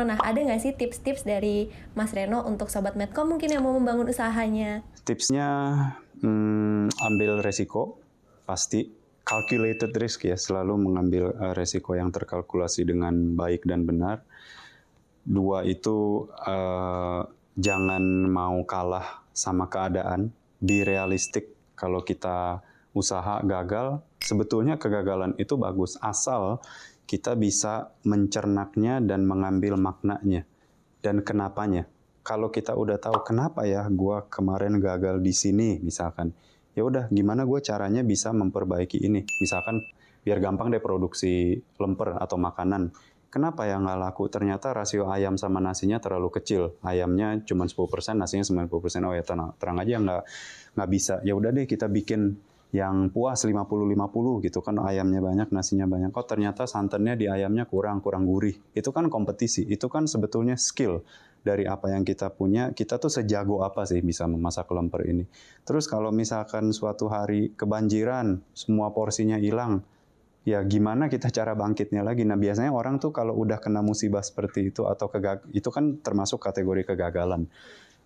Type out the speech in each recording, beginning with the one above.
Nah, ada nggak sih tips-tips dari Mas Reno untuk Sobat Medcom mungkin yang mau membangun usahanya? Tipsnya hmm, ambil resiko, pasti. Calculated risk ya, selalu mengambil eh, resiko yang terkalkulasi dengan baik dan benar. Dua itu eh, jangan mau kalah sama keadaan, be realistic Kalau kita usaha gagal, sebetulnya kegagalan itu bagus asal kita bisa mencernaknya dan mengambil maknanya dan kenapanya. Kalau kita udah tahu kenapa ya gue kemarin gagal di sini misalkan. Ya udah gimana gue caranya bisa memperbaiki ini? Misalkan biar gampang deh produksi lemper atau makanan. Kenapa ya nggak laku? Ternyata rasio ayam sama nasinya terlalu kecil. Ayamnya cuma 10%, nasinya 90%. Oh ya terang, terang aja nggak nggak bisa. Ya udah deh kita bikin yang puas 50-50 gitu kan ayamnya banyak nasinya banyak kok oh, ternyata santannya di ayamnya kurang kurang gurih itu kan kompetisi itu kan sebetulnya skill dari apa yang kita punya kita tuh sejago apa sih bisa memasak lemper ini terus kalau misalkan suatu hari kebanjiran semua porsinya hilang ya gimana kita cara bangkitnya lagi. Nah biasanya orang tuh kalau udah kena musibah seperti itu atau kegag itu kan termasuk kategori kegagalan.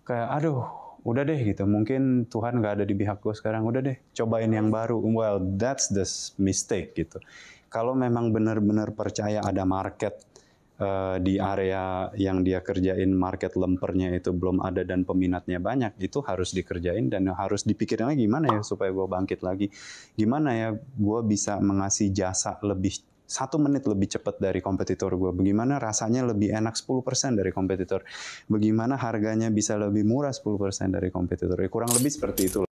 Kayak aduh udah deh gitu mungkin Tuhan nggak ada di pihak gue sekarang udah deh cobain yang baru well that's the mistake gitu kalau memang benar-benar percaya ada market uh, di area yang dia kerjain market lempernya itu belum ada dan peminatnya banyak itu harus dikerjain dan harus dipikirin lagi gimana ya supaya gue bangkit lagi gimana ya gue bisa mengasih jasa lebih satu menit lebih cepat dari kompetitor gue, bagaimana rasanya lebih enak 10% dari kompetitor, bagaimana harganya bisa lebih murah 10% dari kompetitor, ya, kurang lebih seperti itu.